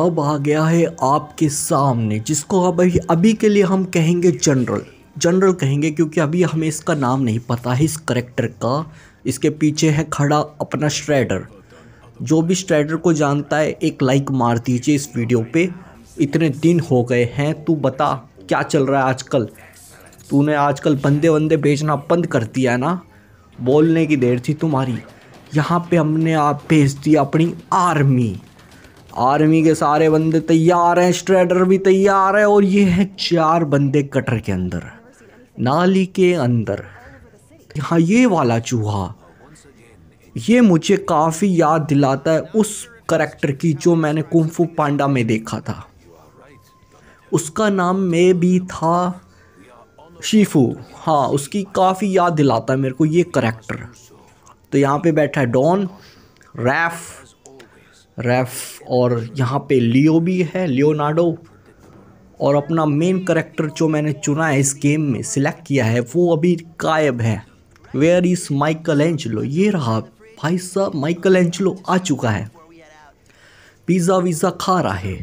अब आ गया है आपके सामने जिसको अब अभी के लिए हम कहेंगे जनरल जनरल कहेंगे क्योंकि अभी हमें इसका नाम नहीं पता है इस करेक्टर का इसके पीछे है खड़ा अपना श्रेडर जो भी श्रेडर को जानता है एक लाइक मार दीजिए इस वीडियो पे इतने दिन हो गए हैं तू बता क्या चल रहा है आजकल तूने आजकल बंदे वंदे बेचना बंद कर दिया ना बोलने की देर थी तुम्हारी यहाँ पे हमने आप भेज दिया अपनी आर्मी आर्मी के सारे बंदे तैयार हैं स्ट्रेडर भी तैयार है और ये है चार बंदे कटर के अंदर नाली के अंदर हाँ ये वाला चूहा ये मुझे काफ़ी याद दिलाता है उस करेक्टर की जो मैंने कुंफू पांडा में देखा था उसका नाम मैं भी था शीफू हाँ उसकी काफ़ी याद दिलाता है मेरे को ये करेक्टर तो यहाँ पे बैठा है डॉन रैफ़ रेफ और यहाँ पे लियो भी है लियोनार्डो और अपना मेन करेक्टर जो मैंने चुना है इस गेम में सिलेक्ट किया है वो अभी गायब है वेयर इज़ माइकल एंजलो ये रहा भाई साहब माइकल एंजलो आ चुका है पिज़्ज़ा वीज़ा खा रहा है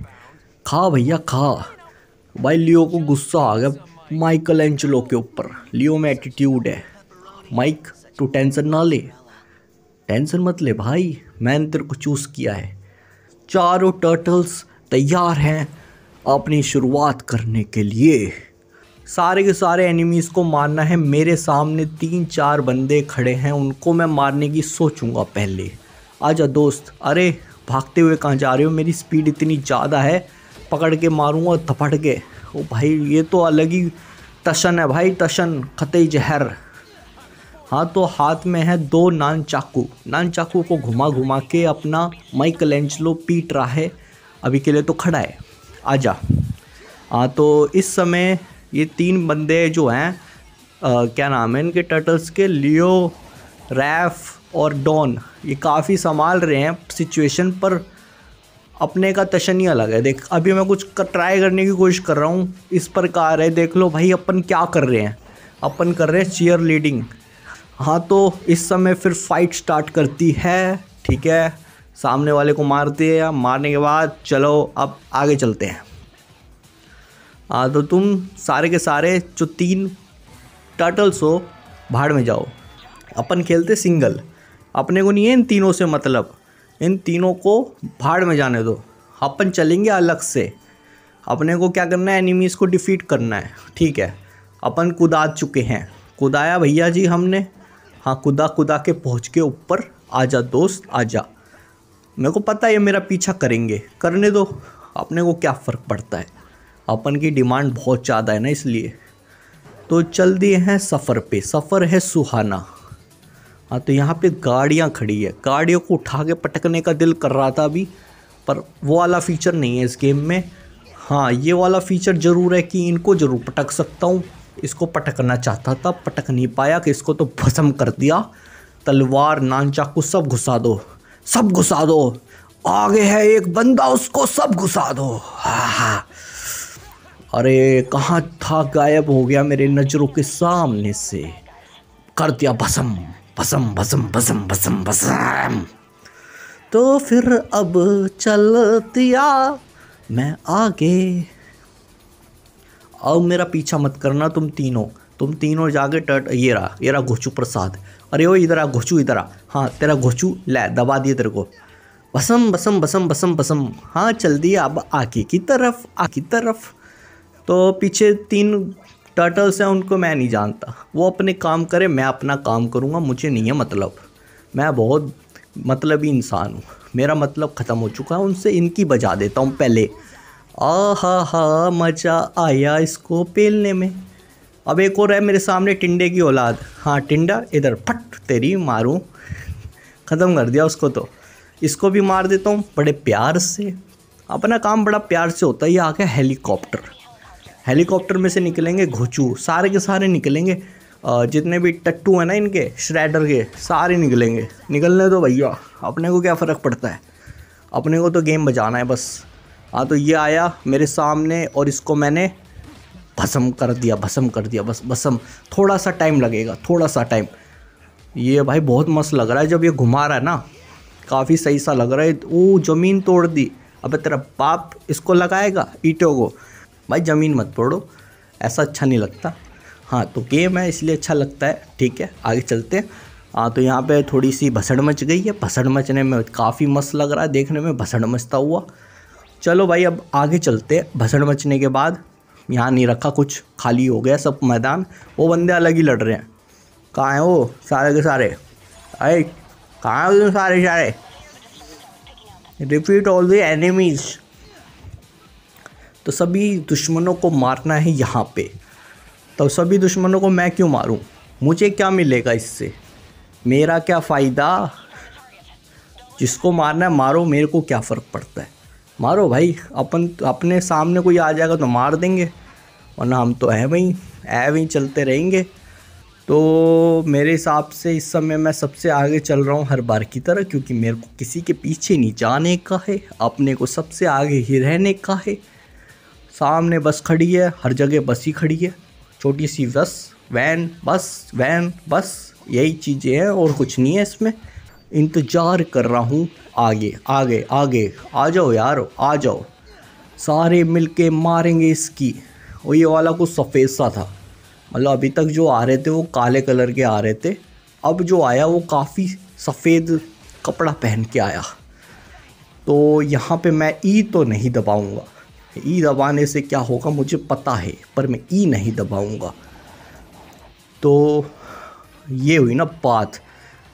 खा भैया खा भाई लियो को गुस्सा आ गया माइकल एंजलो के ऊपर लियो में एटीट्यूड है माइक तू टेंशन ना ले टेंशन मत ले भाई मैंने तेरे को चूज़ किया है चारों टर्टल्स तैयार हैं अपनी शुरुआत करने के लिए सारे के सारे एनिमीज़ को मारना है मेरे सामने तीन चार बंदे खड़े हैं उनको मैं मारने की सोचूंगा पहले आजा दोस्त अरे भागते हुए कहाँ जा रहे हो मेरी स्पीड इतनी ज़्यादा है पकड़ के मारूंगा थपड़ के ओ भाई ये तो अलग ही तशन है भाई तशन खतई जहर हाँ तो हाथ में है दो नान चाकू नान चाकू को घुमा घुमा के अपना माइकल एंजलो पीट रहा है अभी के लिए तो खड़ा है आ जा हाँ तो इस समय ये तीन बंदे जो हैं क्या नाम है इनके टर्टल्स के लियो रैफ और डॉन ये काफ़ी संभाल रहे हैं सिचुएशन पर अपने का ही अलग है देख अभी मैं कुछ कर, ट्राई करने की कोशिश कर रहा हूँ इस प्रकार है देख लो भाई अपन क्या कर रहे हैं अपन कर रहे हैं चेयर लीडिंग हाँ तो इस समय फिर फाइट स्टार्ट करती है ठीक है सामने वाले को मारती है मारने के बाद चलो अब आगे चलते हैं हाँ तो तुम सारे के सारे जो तीन टर्टल्स हो भाड़ में जाओ अपन खेलते सिंगल अपने को नहीं है इन तीनों से मतलब इन तीनों को भाड़ में जाने दो अपन चलेंगे अलग से अपने को क्या करना है एनिमीज़ को डिफीट करना है ठीक है अपन कुदाद चुके हैं कुदाया भैया जी हमने हाँ खुदा खुदा के पहुँच के ऊपर आजा दोस्त आजा मेरे को पता है ये मेरा पीछा करेंगे करने दो अपने को क्या फ़र्क पड़ता है अपन की डिमांड बहुत ज़्यादा है ना इसलिए तो चल दिए हैं सफ़र पे सफ़र है सुहाना हाँ तो यहाँ पे गाड़ियाँ खड़ी है गाड़ियों को उठा के पटकने का दिल कर रहा था अभी पर वो वाला फ़ीचर नहीं है इस गेम में हाँ ये वाला फ़ीचर ज़रूर है कि इनको ज़रूर पटक सकता हूँ इसको पटकना चाहता था पटक नहीं पाया कि इसको तो भसम कर दिया तलवार नान चाकू सब घुसा दो सब घुसा दो आगे है एक बंदा उसको सब घुसा दो अरे कहाँ था गायब हो गया मेरे नज़रों के सामने से कर दिया भसम भसम भसम भसम भसम भसम तो फिर अब चल दिया मैं आगे अब मेरा पीछा मत करना तुम तीनों तुम तीनों जाके टट ये रहा ये रहा घोचू प्रसाद अरे ओ इधर आ घोचू इधर आ हाँ तेरा घोचू ले दबा दिए तेरे को बसम बसम बसम बसम बसम हाँ चल दिए अब आके की तरफ आके तरफ तो पीछे तीन टर्टल्स हैं उनको मैं नहीं जानता वो अपने काम करे मैं अपना काम करूँगा मुझे नहीं है मतलब मैं बहुत मतलबी इंसान हूँ मेरा मतलब ख़त्म हो चुका है उनसे इनकी बजा देता हूँ पहले आ हा हा मज़ा आया इसको पेलने में अब एक और है मेरे सामने टिंडे की औलाद हाँ टिंडा इधर फट तेरी मारूँ ख़त्म कर दिया उसको तो इसको भी मार देता हूँ बड़े प्यार से अपना काम बड़ा प्यार से होता है ये आ गया हेलीकॉप्टर हेलीकॉप्टर में से निकलेंगे घुचू सारे के सारे निकलेंगे जितने भी टट्टू हैं ना इनके श्रेडर के सारे निकलेंगे निकलने तो भैया अपने को क्या फ़र्क पड़ता है अपने को तो गेम बजाना है बस हाँ तो ये आया मेरे सामने और इसको मैंने भसम कर दिया भसम कर दिया बस भसम थोड़ा सा टाइम लगेगा थोड़ा सा टाइम ये भाई बहुत मस्त लग रहा है जब ये घुमा रहा है ना काफ़ी सही सा लग रहा है वो ज़मीन तोड़ दी अब तेरा बाप इसको लगाएगा ईटों को भाई ज़मीन मत तोड़ो ऐसा अच्छा नहीं लगता हाँ तो गेम है इसलिए अच्छा लगता है ठीक है आगे चलते हैं हाँ तो यहाँ पे थोड़ी सी भसड़ मच गई है भसड़ मचने में काफ़ी मस्त लग रहा है देखने में भसड़ मचता हुआ चलो भाई अब आगे चलते भसड़ मचने के बाद यहाँ नहीं रखा कुछ खाली हो गया सब मैदान वो बंदे अलग ही लड़ रहे हैं कहाँ हैं वो सारे के सारे अरे कहाँ हो तुम सारे सारे रिपीट ऑल द एनिमीज तो सभी दुश्मनों को मारना है यहाँ पे तो सभी दुश्मनों को मैं क्यों मारूँ मुझे क्या मिलेगा इससे मेरा क्या फ़ायदा जिसको मारना है मारो मेरे को क्या फ़र्क पड़ता है मारो भाई अपन अपने सामने कोई आ जाएगा तो मार देंगे वरना हम तो है वहीं है वहीं चलते रहेंगे तो मेरे हिसाब से इस समय मैं सबसे आगे चल रहा हूँ हर बार की तरह क्योंकि मेरे को किसी के पीछे नहीं जाने का है अपने को सबसे आगे ही रहने का है सामने बस खड़ी है हर जगह बस ही खड़ी है छोटी सी बस वैन बस वैन बस यही चीज़ें हैं और कुछ नहीं है इसमें इंतज़ार कर रहा हूँ आगे आगे आगे आ जाओ यार आ जाओ सारे मिल के मारेंगे इसकी और ये वाला कुछ सफ़ेद सा था मतलब अभी तक जो आ रहे थे वो काले कलर के आ रहे थे अब जो आया वो काफ़ी सफ़ेद कपड़ा पहन के आया तो यहाँ पे मैं ई e तो नहीं दबाऊँगा ई e दबाने से क्या होगा मुझे पता है पर मैं ई e नहीं दबाऊंगा तो ये हुई ना बात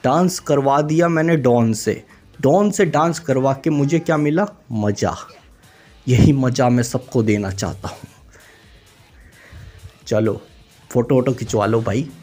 डांस करवा दिया मैंने डॉन से डॉन से डांस करवा के मुझे क्या मिला मज़ा यही मज़ा मैं सबको देना चाहता हूँ चलो फ़ोटो वोटो खिंचवा लो भाई